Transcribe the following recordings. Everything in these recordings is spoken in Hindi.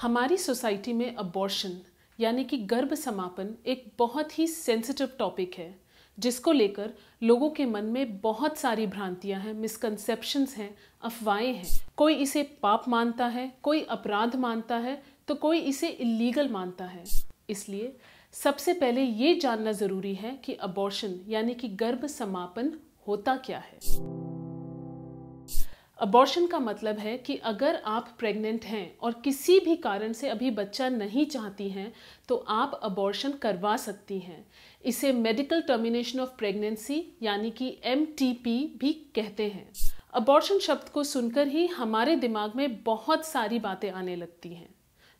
हमारी सोसाइटी में अबॉर्शन यानी कि गर्भ समापन एक बहुत ही सेंसिटिव टॉपिक है जिसको लेकर लोगों के मन में बहुत सारी भ्रांतियां हैं मिसकंसेप्शंस हैं अफवाहें हैं कोई इसे पाप मानता है कोई अपराध मानता है तो कोई इसे इलीगल मानता है इसलिए सबसे पहले ये जानना ज़रूरी है कि अबॉर्शन यानी कि गर्भ समापन होता क्या है अबॉर्शन का मतलब है कि अगर आप प्रेग्नेंट हैं और किसी भी कारण से अभी बच्चा नहीं चाहती हैं तो आप अबॉर्शन करवा सकती हैं इसे मेडिकल टर्मिनेशन ऑफ प्रेगनेंसी यानी कि एम भी कहते हैं अबॉर्शन शब्द को सुनकर ही हमारे दिमाग में बहुत सारी बातें आने लगती हैं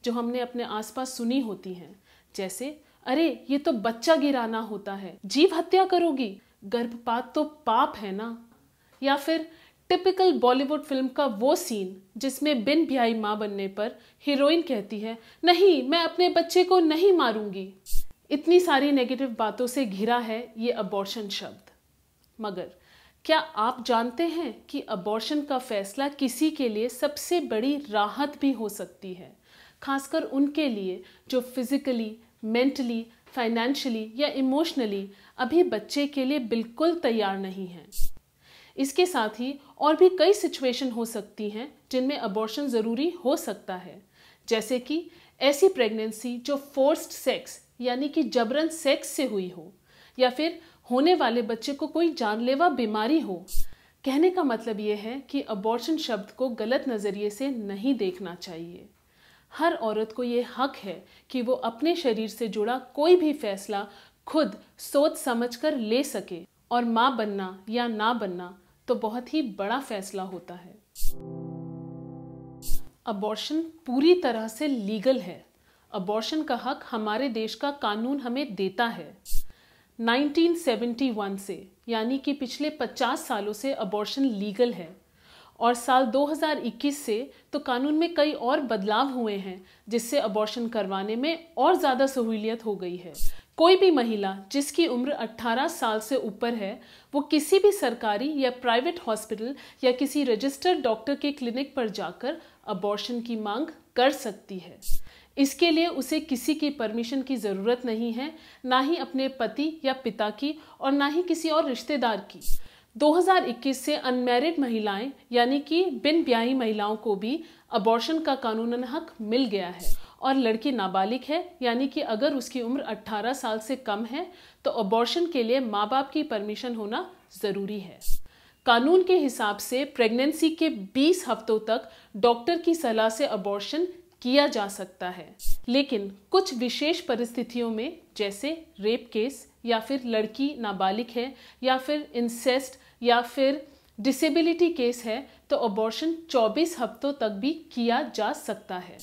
जो हमने अपने आसपास सुनी होती हैं जैसे अरे ये तो बच्चा गिराना होता है जीव हत्या करोगी गर्भपात तो पाप है ना या फिर टिपिकल बॉलीवुड फिल्म का वो सीन जिसमें बिन ब्याई माँ बनने पर हीरोइन कहती है नहीं मैं अपने बच्चे को नहीं मारूंगी इतनी सारी नेगेटिव बातों से घिरा है ये अबॉर्शन शब्द मगर क्या आप जानते हैं कि अबॉर्शन का फैसला किसी के लिए सबसे बड़ी राहत भी हो सकती है खासकर उनके लिए जो फिजिकली मेंटली फाइनेंशियली या इमोशनली अभी बच्चे के लिए बिल्कुल तैयार नहीं है इसके साथ ही और भी कई सिचुएशन हो सकती हैं जिनमें अबॉर्शन ज़रूरी हो सकता है जैसे कि ऐसी प्रेगनेंसी जो फोर्स्ड सेक्स यानी कि जबरन सेक्स से हुई हो या फिर होने वाले बच्चे को कोई जानलेवा बीमारी हो कहने का मतलब ये है कि अबॉर्शन शब्द को गलत नज़रिए से नहीं देखना चाहिए हर औरत को ये हक है कि वो अपने शरीर से जुड़ा कोई भी फैसला खुद सोच समझ कर ले सके और माँ बनना या ना बनना तो बहुत ही बड़ा फैसला होता है अबॉर्शन पूरी तरह से लीगल है अबॉर्शन का हक हमारे देश का कानून हमें देता है 1971 से यानी कि पिछले 50 सालों से अबॉर्शन लीगल है और साल 2021 से तो कानून में कई और बदलाव हुए हैं जिससे अबॉर्शन करवाने में और ज़्यादा सहूलियत हो गई है कोई भी महिला जिसकी उम्र 18 साल से ऊपर है वो किसी भी सरकारी या प्राइवेट हॉस्पिटल या किसी रजिस्टर्ड डॉक्टर के क्लिनिक पर जाकर अबॉर्शन की मांग कर सकती है इसके लिए उसे किसी की परमिशन की ज़रूरत नहीं है ना ही अपने पति या पिता की और ना ही किसी और रिश्तेदार की 2021 से अनमेरिड महिलाएं यानी कि बिन ब्याही महिलाओं को भी अबॉर्शन का कानूनन हक मिल गया है और लड़की नाबालिग है यानी कि अगर उसकी उम्र 18 साल से कम है तो अबॉर्शन के लिए माँ बाप की परमिशन होना ज़रूरी है कानून के हिसाब से प्रेगनेंसी के 20 हफ्तों तक डॉक्टर की सलाह से अबॉर्शन किया जा सकता है लेकिन कुछ विशेष परिस्थितियों में जैसे रेप केस या फिर लड़की नाबालिग है या फिर इंसेस्ट या फिर डिसेबिलिटी केस है तो अबॉर्शन 24 हफ्तों तक भी किया जा सकता है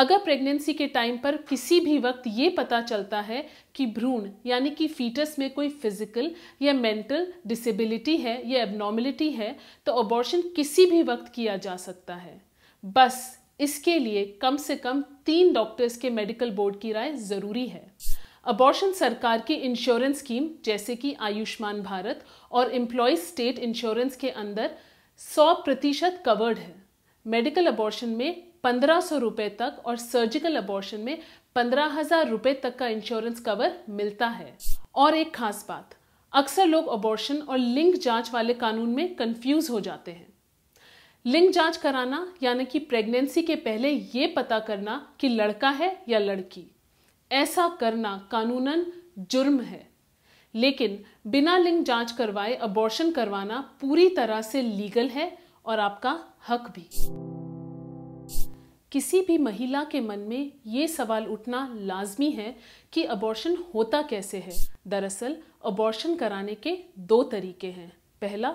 अगर प्रेगनेंसी के टाइम पर किसी भी वक्त ये पता चलता है कि भ्रूण यानी कि फीटस में कोई फिजिकल या मेंटल डिसेबिलिटी है या एबनॉमिलिटी है तो अबॉर्शन किसी भी वक्त किया जा सकता है बस इसके लिए कम से कम तीन डॉक्टर्स के मेडिकल बोर्ड की राय ज़रूरी है अबॉर्शन सरकार की इंश्योरेंस स्कीम जैसे कि आयुष्मान भारत और एम्प्लॉय स्टेट इंश्योरेंस के अंदर 100 प्रतिशत कवर्ड है मेडिकल अबॉर्शन में पंद्रह सौ रुपये तक और सर्जिकल अबॉर्शन में पंद्रह हजार रुपये तक का इंश्योरेंस कवर मिलता है और एक खास बात अक्सर लोग अबॉर्शन और लिंग जांच वाले कानून में कंफ्यूज हो जाते हैं लिंग जांच कराना यानी कि प्रेगनेंसी के पहले ये पता करना कि लड़का है या लड़की ऐसा करना कानूनन जुर्म है लेकिन बिना लिंग जांच करवाए अबॉर्शन करवाना पूरी तरह से लीगल है और आपका हक भी किसी भी महिला के मन में ये सवाल उठना लाजमी है कि अबॉर्शन होता कैसे है दरअसल अबॉर्शन कराने के दो तरीके हैं पहला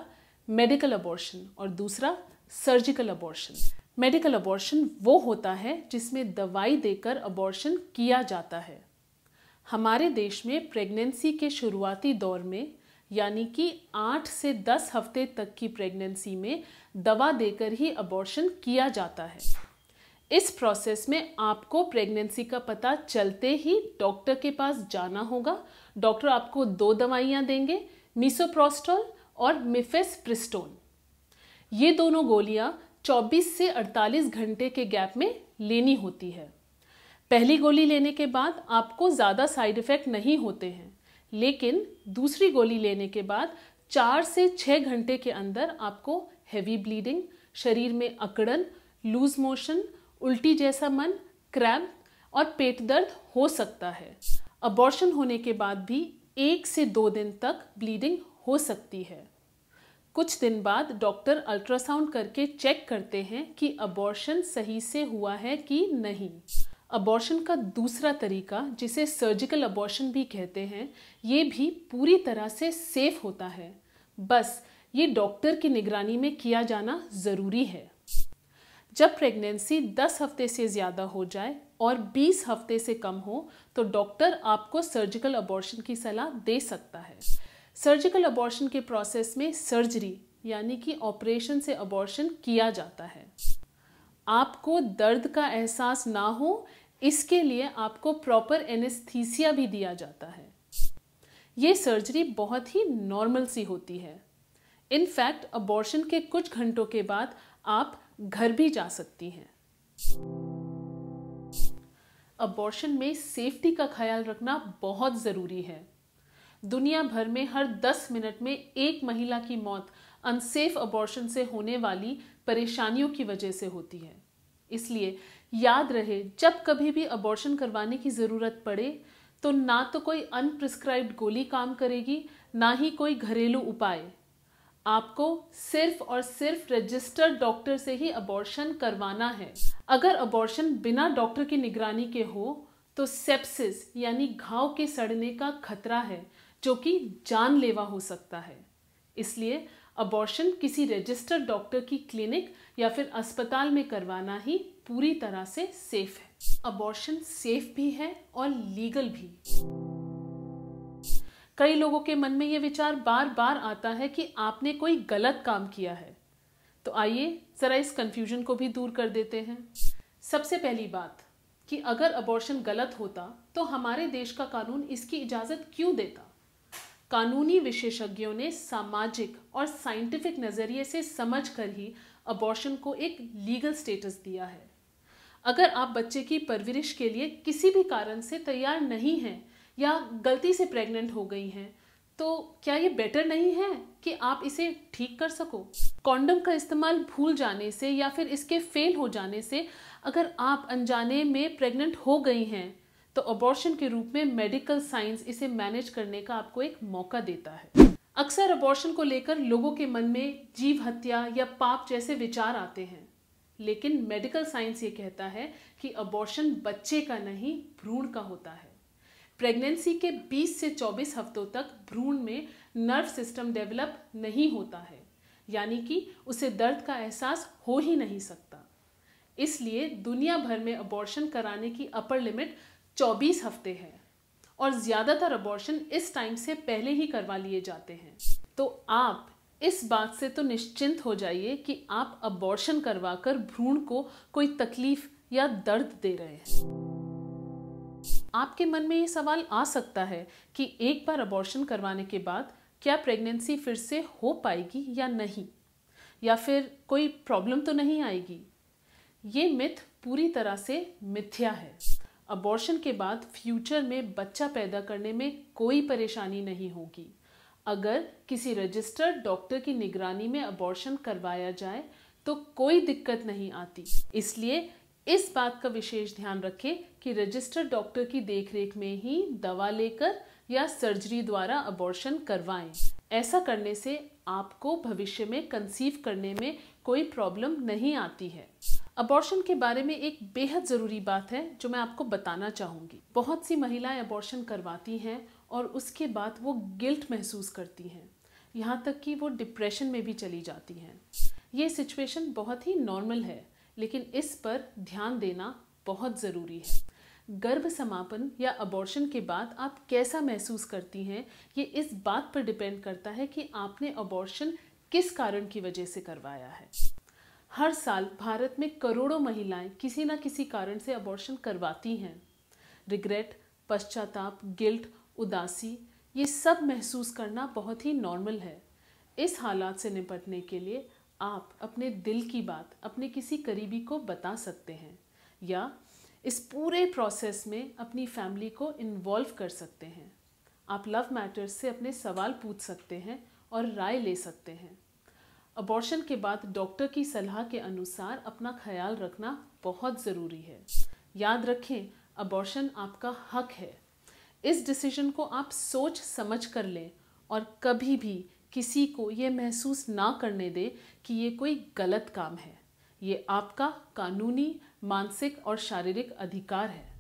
मेडिकल अबॉर्शन और दूसरा सर्जिकल अबॉर्शन मेडिकल अबॉर्शन वो होता है जिसमें दवाई देकर अबॉर्शन किया जाता है हमारे देश में प्रेगनेंसी के शुरुआती दौर में यानी कि आठ से दस हफ्ते तक की प्रेगनेंसी में दवा देकर ही अबॉर्शन किया जाता है इस प्रोसेस में आपको प्रेगनेंसी का पता चलते ही डॉक्टर के पास जाना होगा डॉक्टर आपको दो दवाइयाँ देंगे मिसोप्रोस्टोल और मिफेस प्रिस्टोन ये दोनों गोलियाँ 24 से 48 घंटे के गैप में लेनी होती है पहली गोली लेने के बाद आपको ज़्यादा साइड इफ़ेक्ट नहीं होते हैं लेकिन दूसरी गोली लेने के बाद चार से छः घंटे के अंदर आपको हैवी ब्लीडिंग शरीर में अकड़न लूज मोशन उल्टी जैसा मन क्रैम्प और पेट दर्द हो सकता है अबॉर्शन होने के बाद भी एक से दो दिन तक ब्लीडिंग हो सकती है कुछ दिन बाद डॉक्टर अल्ट्रासाउंड करके चेक करते हैं कि अबॉर्शन सही से हुआ है कि नहीं अबॉर्शन का दूसरा तरीका जिसे सर्जिकल अबॉर्शन भी कहते हैं ये भी पूरी तरह से सेफ होता है बस ये डॉक्टर की निगरानी में किया जाना ज़रूरी है जब प्रेगनेंसी 10 हफ्ते से ज़्यादा हो जाए और 20 हफ्ते से कम हो तो डॉक्टर आपको सर्जिकल अबॉर्शन की सलाह दे सकता है सर्जिकल अबॉर्शन के प्रोसेस में सर्जरी यानी कि ऑपरेशन से अबॉर्शन किया जाता है आपको दर्द का एहसास ना हो इसके लिए आपको प्रॉपर एनेस्थीसिया भी दिया जाता है ये सर्जरी बहुत ही नॉर्मल सी होती है इनफैक्ट अबॉर्शन के कुछ घंटों के बाद आप घर भी जा सकती हैं अबॉर्शन में सेफ्टी का ख्याल रखना बहुत ज़रूरी है दुनिया भर में हर 10 मिनट में एक महिला की मौत अनसेफ अबॉर्शन से होने वाली परेशानियों की वजह से होती है इसलिए याद रहे जब कभी भी अबॉर्शन करवाने की ज़रूरत पड़े तो ना तो कोई अनप्रिस्क्राइब्ड गोली काम करेगी ना ही कोई घरेलू उपाय आपको सिर्फ और सिर्फ रजिस्टर्ड डॉक्टर से ही अबॉर्शन करवाना है अगर अबॉर्शन बिना डॉक्टर की निगरानी के हो तो सेप्सिस यानी घाव के सड़ने का खतरा है जो कि जानलेवा हो सकता है इसलिए अबॉर्शन किसी रजिस्टर्ड डॉक्टर की क्लिनिक या फिर अस्पताल में करवाना ही पूरी तरह से सेफ है अबॉर्शन सेफ भी है और लीगल भी कई लोगों के मन में ये विचार बार बार आता है कि आपने कोई गलत काम किया है तो आइए ज़रा इस कन्फ्यूजन को भी दूर कर देते हैं सबसे पहली बात कि अगर अबॉर्शन गलत होता तो हमारे देश का कानून इसकी इजाज़त क्यों देता कानूनी विशेषज्ञों ने सामाजिक और साइंटिफिक नज़रिए से समझ कर ही अबॉर्शन को एक लीगल स्टेटस दिया है अगर आप बच्चे की परवरिश के लिए किसी भी कारण से तैयार नहीं हैं या गलती से प्रेग्नेंट हो गई हैं तो क्या ये बेटर नहीं है कि आप इसे ठीक कर सको कॉन्डम का इस्तेमाल भूल जाने से या फिर इसके फेल हो जाने से अगर आप अनजाने में प्रेग्नेंट हो गई हैं तो अबॉर्शन के रूप में मेडिकल साइंस इसे मैनेज करने का आपको एक मौका देता है अक्सर अबॉर्शन को लेकर लोगों के मन में जीव हत्या या पाप जैसे विचार आते हैं लेकिन मेडिकल साइंस ये कहता है कि अबॉर्शन बच्चे का नहीं भ्रूण का होता है प्रेगनेंसी के 20 से 24 हफ्तों तक भ्रूण में नर्व सिस्टम डेवलप नहीं होता है यानी कि उसे दर्द का एहसास हो ही नहीं सकता इसलिए दुनिया भर में अबॉर्शन कराने की अपर लिमिट 24 हफ्ते है और ज़्यादातर अबॉर्शन इस टाइम से पहले ही करवा लिए जाते हैं तो आप इस बात से तो निश्चिंत हो जाइए कि आप अबॉर्शन करवाकर भ्रूण को कोई तकलीफ या दर्द दे रहे हैं आपके मन में ये सवाल आ सकता है कि एक बार अबॉर्शन करवाने के बाद क्या प्रेगनेंसी फिर से हो पाएगी या नहीं या फिर कोई प्रॉब्लम तो नहीं आएगी ये मिथ पूरी तरह से मिथ्या है अबॉर्शन के बाद फ्यूचर में बच्चा पैदा करने में कोई परेशानी नहीं होगी अगर किसी रजिस्टर्ड डॉक्टर की निगरानी में अबॉर्शन करवाया जाए तो कोई दिक्कत नहीं आती इसलिए इस बात का विशेष ध्यान रखें कि रजिस्टर्ड डॉक्टर की देखरेख में ही दवा लेकर या सर्जरी द्वारा अबॉर्शन करवाएं ऐसा करने से आपको भविष्य में कंसीव करने में कोई प्रॉब्लम नहीं आती है अबॉर्शन के बारे में एक बेहद ज़रूरी बात है जो मैं आपको बताना चाहूँगी बहुत सी महिलाएं अबॉर्शन करवाती हैं और उसके बाद वो गिल्ट महसूस करती हैं यहाँ तक कि वो डिप्रेशन में भी चली जाती हैं ये सिचुएशन बहुत ही नॉर्मल है लेकिन इस पर ध्यान देना बहुत ज़रूरी है गर्भ समापन या अबॉर्शन के बाद आप कैसा महसूस करती हैं ये इस बात पर डिपेंड करता है कि आपने अबॉर्शन किस कारण की वजह से करवाया है हर साल भारत में करोड़ों महिलाएं किसी न किसी कारण से अबॉर्शन करवाती हैं रिग्रेट पश्चाताप गिल्ट उदासी ये सब महसूस करना बहुत ही नॉर्मल है इस हालात से निपटने के लिए आप अपने दिल की बात अपने किसी करीबी को बता सकते हैं या इस पूरे प्रोसेस में अपनी फैमिली को इन्वॉल्व कर सकते हैं आप लव मैटर्स से अपने सवाल पूछ सकते हैं और राय ले सकते हैं अबॉर्शन के बाद डॉक्टर की सलाह के अनुसार अपना ख्याल रखना बहुत ज़रूरी है याद रखें अबॉर्शन आपका हक है इस डिसीजन को आप सोच समझ कर लें और कभी भी किसी को ये महसूस ना करने दे कि ये कोई गलत काम है ये आपका कानूनी मानसिक और शारीरिक अधिकार है